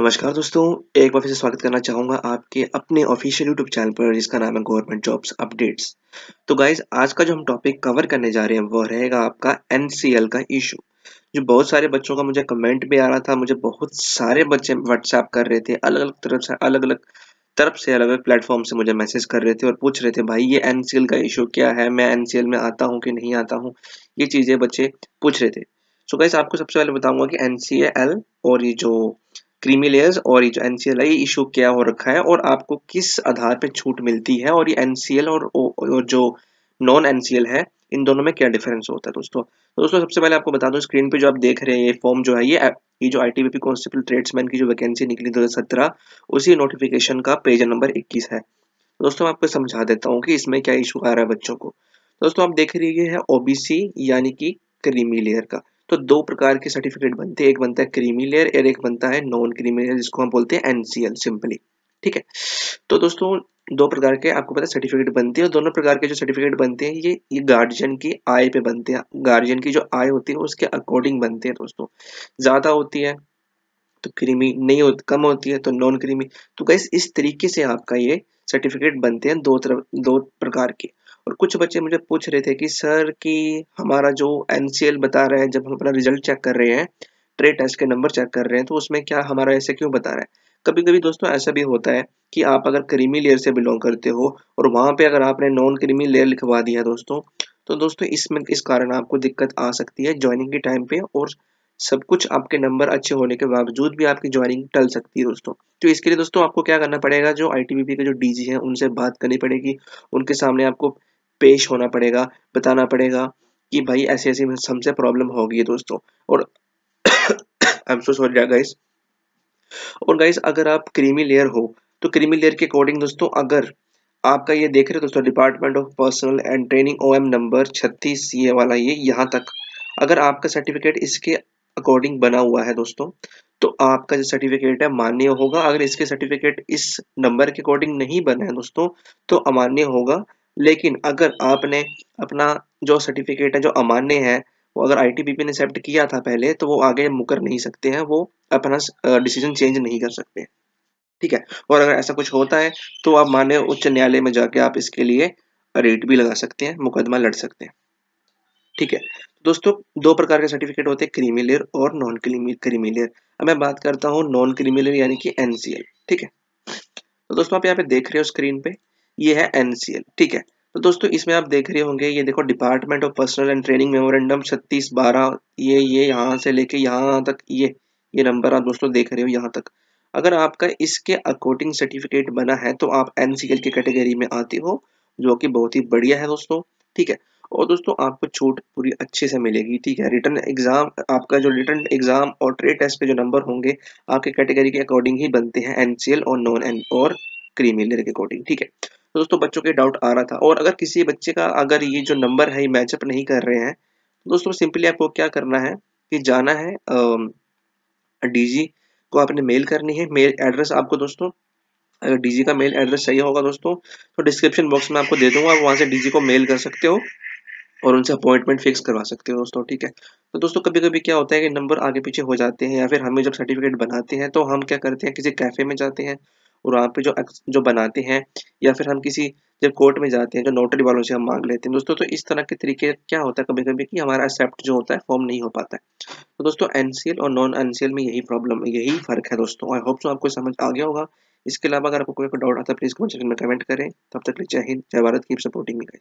नमस्कार दोस्तों एक बार फिर से स्वागत करना चाहूँगा आपके अपने ऑफिशियल यूट्यूब चैनल पर जिसका नाम है गवर्नमेंट जॉब्स अपडेट्स तो गाइज आज का जो हम टॉपिक कवर करने जा रहे हैं वह रहेगा आपका एन का इशू जो बहुत सारे बच्चों का मुझे कमेंट भी आ रहा था मुझे बहुत सारे बच्चे व्हाट्सएप कर रहे थे अलग अलग तरफ से अलग अलग तरफ से अलग अलग प्लेटफॉर्म से मुझे मैसेज कर रहे थे और पूछ रहे थे भाई ये एन का इशू क्या है मैं एन में आता हूँ कि नहीं आता हूँ ये चीज़ें बच्चे पूछ रहे थे सो so गाइज आपको सबसे पहले बताऊंगा कि एन और ये जो क्रीमी लेयर्स और ये जो एन ये इशू क्या हो रखा है और आपको किस आधार पे छूट मिलती है और ये एन और, और जो नॉन एन है इन दोनों में क्या डिफरेंस होता है दोस्तों तो दोस्तों सबसे पहले आपको बता दूं स्क्रीन पे जो आप देख रहे हैं ये फॉर्म जो है ये ये जो आई टी कांस्टेबल ट्रेड्समैन की जो वैकेंसी निकली 2017 उसी नोटिफिकेशन का पेज नंबर इक्कीस है तो दोस्तों मैं आपको समझा देता हूँ कि इसमें क्या इशू आ रहा है बच्चों को दोस्तों आप देख रही है ओबीसी यानी कि क्रीमी लेयर का तो दो प्रकार के सर्टिफिकेट बनते हैं एक बनता है क्रीमी लेयर और एक बनता है नॉन क्रीमी लेयर जिसको हम बोलते हैं एनसीएल सिंपली ठीक है तो दोस्तों दो प्रकार के आपको पता है सर्टिफिकेट बनते हैं और दोनों प्रकार के जो सर्टिफिकेट बनते हैं ये ये गार्जियन की आय पे बनते हैं गार्जियन की जो आय होती है उसके अकॉर्डिंग बनते हैं दोस्तों ज़्यादा होती है तो क्रीमी नहीं होती कम होती है तो नॉन क्रीमी तो कैसे इस तरीके से आपका ये सर्टिफिकेट बनते हैं दो तरफ दो प्रकार के और कुछ बच्चे मुझे पूछ रहे थे कि सर कि हमारा जो एन बता रहे हैं जब हम अपना रिजल्ट चेक कर रहे हैं ट्रेड टेस्ट के नंबर चेक कर रहे हैं तो उसमें क्या हमारा ऐसे क्यों बता रहा है कभी कभी दोस्तों ऐसा भी होता है कि आप अगर क्रीमी लेयर से बिलोंग करते हो और वहाँ पे अगर आपने नॉन क्रीमी लेयर लिखवा दिया दोस्तों तो दोस्तों इसमें इस कारण आपको दिक्कत आ सकती है ज्वाइनिंग के टाइम पे और सब कुछ आपके नंबर अच्छे होने के बावजूद भी आपकी ज्वाइनिंग टल सकती है दोस्तों तो इसके लिए दोस्तों आपको क्या करना पड़ेगा जो आई के जो डी हैं उनसे बात करनी पड़ेगी उनके सामने आपको पेश होना पड़ेगा बताना पड़ेगा कि भाई ऐसे ऐसी हमसे प्रॉब्लम होगी दोस्तों और I am so sorry guys और गाइस अगर आप क्रीमी लेयर हो तो क्रीमी लेयर के अकॉर्डिंग दोस्तों अगर आपका ये देख रहे हो दोस्तों department of personnel and training OM number छत्तीस ये वाला ये यहाँ तक अगर आपका सर्टिफिकेट इसके अकॉर्डिंग बना हुआ है दोस्तों तो आपका जो सर्टिफिकेट है मान्य होगा अगर इसके सर्टिफिकेट इस नंबर के अकॉर्डिंग नहीं बने हैं दोस्तों तो अमान्य होगा लेकिन अगर आपने अपना जो सर्टिफिकेट है जो अमान्य है वो अगर आईटीबीपी ने एक्सेप्ट किया था पहले तो वो आगे मुकर नहीं सकते हैं वो अपना डिसीजन चेंज नहीं कर सकते ठीक है और अगर ऐसा कुछ होता है तो आप मान्य उच्च न्यायालय में जाके आप इसके लिए रेट भी लगा सकते हैं मुकदमा लड़ सकते हैं ठीक है दोस्तों दो प्रकार के सर्टिफिकेट होते हैं क्रीमी और नॉन क्रीमी अब मैं बात करता हूँ नॉन क्रीमी यानी कि एनसीएल ठीक है तो दोस्तों आप यहाँ पे देख रहे हो स्क्रीन पे ये है एनसीएल ठीक है तो दोस्तों इसमें आप देख रहे होंगे ये देखो department of personnel and training memorandum छत्तीस बारह ये ये यहाँ से लेके यहाँ तक ये ये नंबर आप दोस्तों देख रहे हो यहाँ तक अगर आपका इसके अकॉर्डिंग सर्टिफिकेट बना है तो आप एनसीएल की कैटेगरी में आते हो जो कि बहुत ही बढ़िया है दोस्तों ठीक है और दोस्तों आपको छूट पूरी अच्छे से मिलेगी ठीक है रिटर्न एग्जाम आपका जो रिटर्न एग्जाम और ट्रेड टेस्ट के जो नंबर होंगे आपके कैटेगरी के अकॉर्डिंग ही बनते हैं एल और नॉन एन और क्रीमिलर के अकॉर्डिंग ठीक है तो दोस्तों बच्चों के डाउट आ रहा था और अगर किसी बच्चे का अगर ये जो नंबर है ये मैचअप नहीं कर रहे हैं तो दोस्तों सिंपली आपको क्या करना है कि जाना है डीजी को आपने मेल करनी है मेल एड्रेस आपको दोस्तों अगर डीजी का मेल एड्रेस सही होगा दोस्तों तो डिस्क्रिप्शन बॉक्स में आपको दे दूंगा आप वहाँ से डीजी को मेल कर सकते हो और उनसे अपॉइंटमेंट फिक्स करवा सकते हो दोस्तों ठीक है तो दोस्तों कभी कभी क्या होता है कि नंबर आगे पीछे हो जाते हैं या फिर हमें जब सर्टिफिकेट बनाते हैं तो हम क्या करते हैं किसी कैफ़े में जाते हैं और वहाँ पे जो जो बनाते हैं या फिर हम किसी जब कोर्ट में जाते हैं जो नोटरी वालों से हम मांग लेते हैं दोस्तों तो इस तरह के तरीके क्या होता है कभी कभी कि हमारा एक्सेप्ट जो होता है फॉर्म नहीं हो पाता है तो दोस्तों एन और नॉन एन में यही प्रॉब्लम यही फ़र्क है दोस्तों आई होप सो आपको समझ आ गया होगा इसके अलावा अगर आपको कोई डाउट आता है प्लीज़ कमेंट में कमेंट करें तब तक जय हिंद जय भारत की सपोर्टिंग